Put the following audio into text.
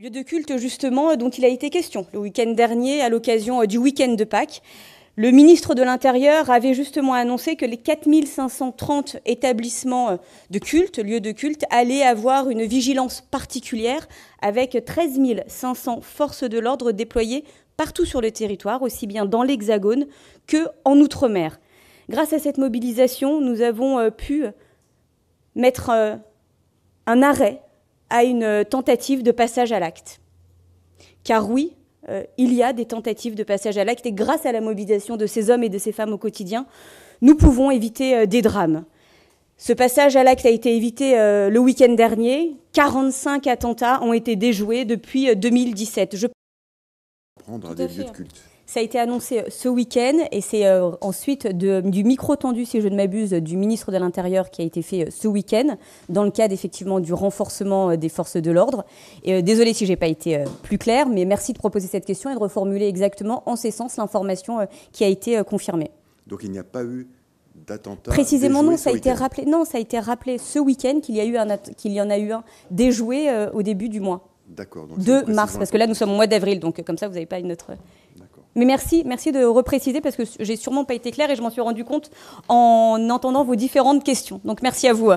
Lieu de culte justement euh, dont il a été question le week-end dernier à l'occasion euh, du week-end de Pâques. Le ministre de l'Intérieur avait justement annoncé que les 4530 établissements euh, de culte, lieux de culte, allaient avoir une vigilance particulière avec 13 500 forces de l'ordre déployées partout sur le territoire, aussi bien dans l'Hexagone que en Outre-mer. Grâce à cette mobilisation, nous avons pu mettre un arrêt à une euh, tentative de passage à l'acte. Car oui, euh, il y a des tentatives de passage à l'acte et grâce à la mobilisation de ces hommes et de ces femmes au quotidien, nous pouvons éviter euh, des drames. Ce passage à l'acte a été évité le week-end dernier. 45 attentats ont été déjoués depuis 2017. Ça a été annoncé euh, ce week-end et c'est euh, ensuite de, du micro tendu, si je ne m'abuse, du ministre de l'Intérieur qui a été fait euh, ce week-end dans le cadre effectivement du renforcement des forces de l'ordre. Et si désolé si j'ai pas été plus clair, mais merci de proposer cette question et de reformuler exactement en ces sens l'information qui a été confirmée. Donc il n'y a pas eu d'attentat Précisément non, ça a été rappelé. Non, ça a été rappelé ce week-end qu'il y a eu un qu'il y en a eu un déjoué au début du mois. D'accord. De mars, parce que là, nous sommes au mois d'avril, donc comme ça, vous n'avez pas une autre. Mais merci, merci de repréciser parce que j'ai sûrement pas été claire et je m'en suis rendu compte en entendant vos différentes questions. Donc merci à vous.